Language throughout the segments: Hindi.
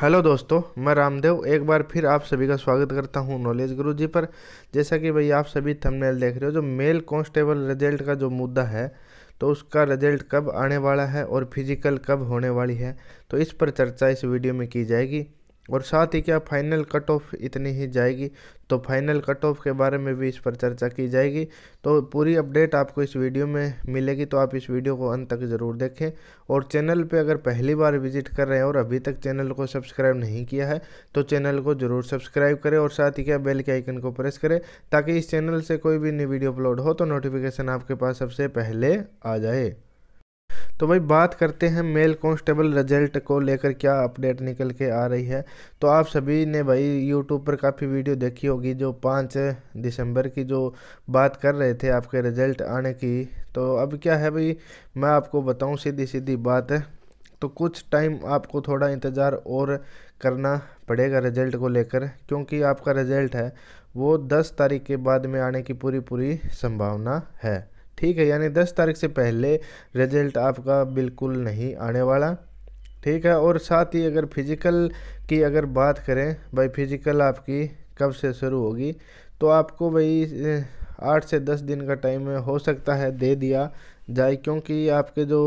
हेलो दोस्तों मैं रामदेव एक बार फिर आप सभी का स्वागत करता हूं नॉलेज गुरु जी पर जैसा कि भाई आप सभी थंबनेल देख रहे हो जो मेल कांस्टेबल रिजल्ट का जो मुद्दा है तो उसका रिजल्ट कब आने वाला है और फिजिकल कब होने वाली है तो इस पर चर्चा इस वीडियो में की जाएगी और साथ ही क्या फाइनल कट ऑफ इतनी ही जाएगी तो फाइनल कट ऑफ के बारे में भी इस पर चर्चा की जाएगी तो पूरी अपडेट आपको इस वीडियो में मिलेगी तो आप इस वीडियो को अंत तक ज़रूर देखें और चैनल पे अगर पहली बार विजिट कर रहे हैं और अभी तक चैनल को सब्सक्राइब नहीं किया है तो चैनल को ज़रूर सब्सक्राइब करें और साथ ही क्या बेल के आइकन को प्रेस करें ताकि इस चैनल से कोई भी नई वीडियो अपलोड हो तो नोटिफिकेशन आपके पास सबसे पहले आ जाए तो भाई बात करते हैं मेल कांस्टेबल रिजल्ट को लेकर क्या अपडेट निकल के आ रही है तो आप सभी ने भाई यूट्यूब पर काफ़ी वीडियो देखी होगी जो पाँच दिसंबर की जो बात कर रहे थे आपके रिजल्ट आने की तो अब क्या है भाई मैं आपको बताऊं सीधी सीधी बात है तो कुछ टाइम आपको थोड़ा इंतज़ार और करना पड़ेगा रिजल्ट को लेकर क्योंकि आपका रिजल्ट है वो दस तारीख के बाद में आने की पूरी पूरी संभावना है ठीक है यानी दस तारीख से पहले रिजल्ट आपका बिल्कुल नहीं आने वाला ठीक है और साथ ही अगर फिज़िकल की अगर बात करें भाई फिज़िकल आपकी कब से शुरू होगी तो आपको भाई आठ से दस दिन का टाइम हो सकता है दे दिया जाए क्योंकि आपके जो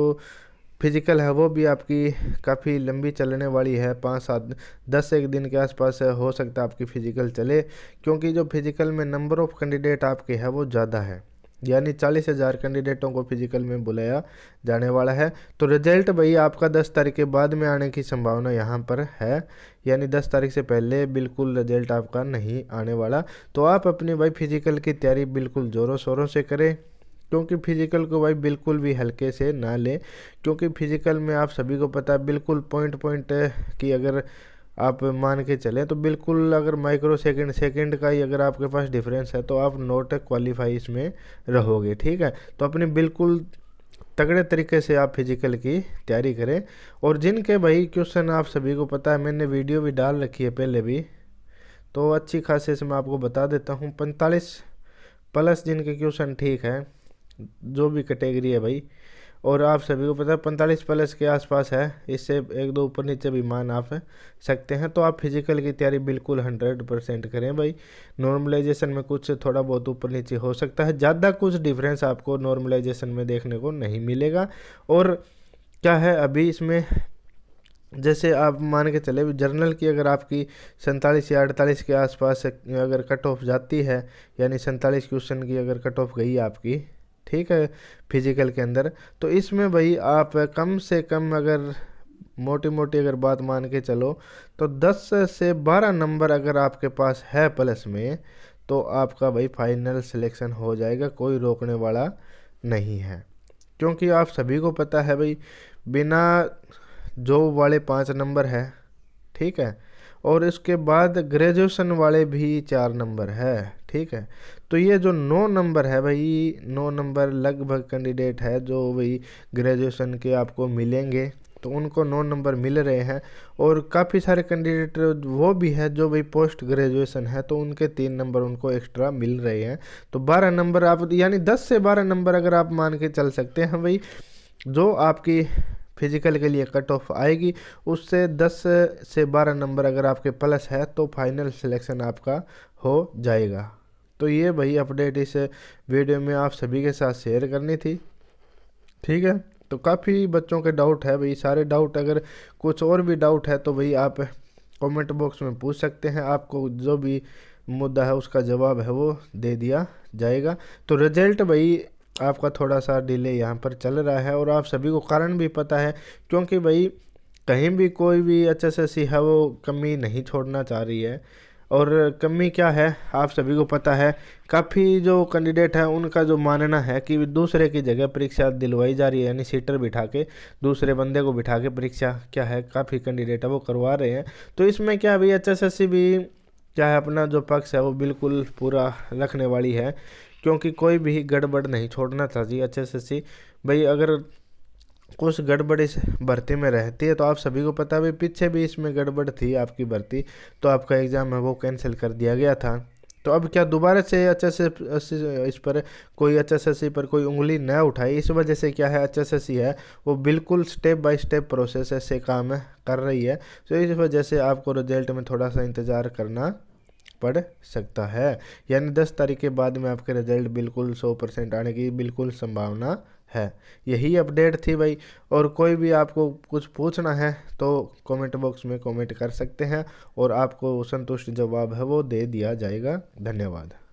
फिज़िकल है वो भी आपकी काफ़ी लंबी चलने वाली है पाँच सात दस एक दिन के आसपास हो सकता है आपकी फ़िज़िकल चले क्योंकि जो फिज़िकल में नंबर ऑफ़ कैंडिडेट आपके है वो ज़्यादा है यानी चालीस हज़ार कैंडिडेटों को फिजिकल में बुलाया जाने वाला है तो रिजल्ट भाई आपका दस तारीख के बाद में आने की संभावना यहाँ पर है यानी दस तारीख से पहले बिल्कुल रिजल्ट आपका नहीं आने वाला तो आप अपनी भाई फिजिकल की तैयारी बिल्कुल ज़ोरों शोरों से करें क्योंकि फिजिकल को भाई बिल्कुल भी हल्के से ना लें क्योंकि फिजिकल में आप सभी को पता बिल्कुल पॉइंट पॉइंट की अगर आप मान के चलें तो बिल्कुल अगर माइक्रो सेकेंड सेकेंड का ही अगर आपके पास डिफरेंस है तो आप नोट क्वालिफाई इसमें रहोगे ठीक है तो अपने बिल्कुल तगड़े तरीके से आप फिजिकल की तैयारी करें और जिनके भाई क्वेश्चन आप सभी को पता है मैंने वीडियो भी डाल रखी है पहले भी तो अच्छी खासी से मैं आपको बता देता हूँ पैंतालीस प्लस जिनके क्वेश्चन ठीक है जो भी कैटेगरी है भाई और आप सभी को पता है पैंतालीस प्लस के आसपास है इससे एक दो ऊपर नीचे भी मान आप सकते हैं तो आप फिजिकल की तैयारी बिल्कुल हंड्रेड परसेंट करें भाई नॉर्मलाइजेशन में कुछ थोड़ा बहुत ऊपर नीचे हो सकता है ज़्यादा कुछ डिफरेंस आपको नॉर्मलाइजेशन में देखने को नहीं मिलेगा और क्या है अभी इसमें जैसे आप मान के चले जर्नल की अगर आपकी सैंतालीस या अड़तालीस के आसपास अगर कट ऑफ जाती है यानी सैंतालीस क्वेश्चन की अगर कट ऑफ गई आपकी ठीक है फिजिकल के अंदर तो इसमें भाई आप कम से कम अगर मोटी मोटी अगर बात मान के चलो तो 10 से 12 नंबर अगर आपके पास है प्लस में तो आपका भाई फाइनल सिलेक्शन हो जाएगा कोई रोकने वाला नहीं है क्योंकि आप सभी को पता है भाई बिना जॉब वाले पाँच नंबर है ठीक है और इसके बाद ग्रेजुएशन वाले भी चार नंबर है ठीक है तो ये जो नौ नंबर है भाई नौ नंबर लगभग कैंडिडेट है जो भाई ग्रेजुएशन के आपको मिलेंगे तो उनको नौ नंबर मिल रहे हैं और काफ़ी सारे कैंडिडेट वो भी है जो भाई पोस्ट ग्रेजुएशन है तो उनके तीन नंबर उनको एक्स्ट्रा मिल रहे हैं तो बारह नंबर आप यानी दस से बारह नंबर अगर आप मान के चल सकते हैं भाई जो आपकी फिजिकल के लिए कट ऑफ आएगी उससे दस से बारह नंबर अगर आपके प्लस है तो फाइनल सिलेक्शन आपका हो जाएगा तो ये भाई अपडेट इस वीडियो में आप सभी के साथ शेयर करनी थी ठीक है तो काफ़ी बच्चों के डाउट है भाई सारे डाउट अगर कुछ और भी डाउट है तो भाई आप कमेंट बॉक्स में पूछ सकते हैं आपको जो भी मुद्दा है उसका जवाब है वो दे दिया जाएगा तो रिजल्ट भाई आपका थोड़ा सा डिले यहाँ पर चल रहा है और आप सभी को कारण भी पता है क्योंकि भाई कहीं भी कोई भी अच्छे से सी है वो कमी नहीं छोड़ना चाह रही है और कमी क्या है आप सभी को पता है काफ़ी जो कैंडिडेट हैं उनका जो मानना है कि दूसरे की जगह परीक्षा दिलवाई जा रही है यानी सीटर बिठा के दूसरे बंदे को बिठा के परीक्षा क्या है काफ़ी कैंडिडेट है वो करवा रहे हैं तो इसमें क्या भाई एच एस भी क्या है अपना जो पक्ष है वो बिल्कुल पूरा रखने वाली है क्योंकि कोई भी गड़बड़ नहीं छोड़ना था जी अच्छे से सी भाई अगर कुछ गड़बड़ इस भर्ती में रहती है तो आप सभी को पता भी पीछे भी इसमें गड़बड़ थी आपकी भर्ती तो आपका एग्ज़ाम है वो कैंसिल कर दिया गया था तो अब क्या दोबारा से एच एस इस पर कोई एच एस पर कोई उंगली न उठाई इस वजह से क्या है एच एस है वो बिल्कुल स्टेप बाय स्टेप प्रोसेस से काम कर रही है तो इस वजह से आपको रिजल्ट में थोड़ा सा इंतज़ार करना पढ़ सकता है यानी दस तारीख के बाद में आपके रिजल्ट बिल्कुल सौ परसेंट आने की बिल्कुल संभावना है यही अपडेट थी भाई और कोई भी आपको कुछ पूछना है तो कमेंट बॉक्स में कमेंट कर सकते हैं और आपको संतुष्ट जवाब है वो दे दिया जाएगा धन्यवाद